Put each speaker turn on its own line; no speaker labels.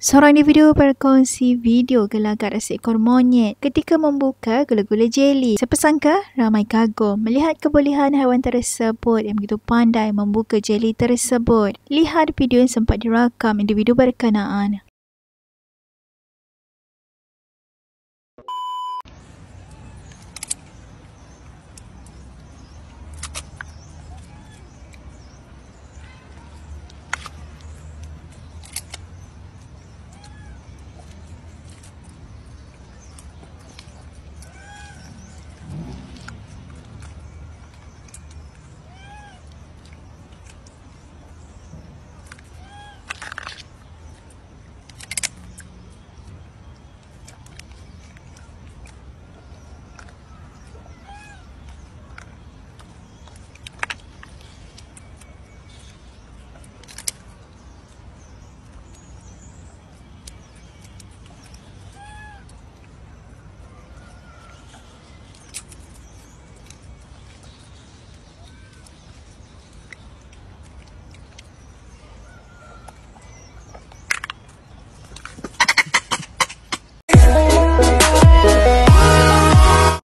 Seorang individu berkongsi video gelagat seekor monyet ketika membuka gula-gula jeli. Sepesangka, ramai kagum melihat kebolehan haiwan tersebut yang begitu pandai membuka jeli tersebut. Lihat video yang sempat dirakam individu
berkenaan.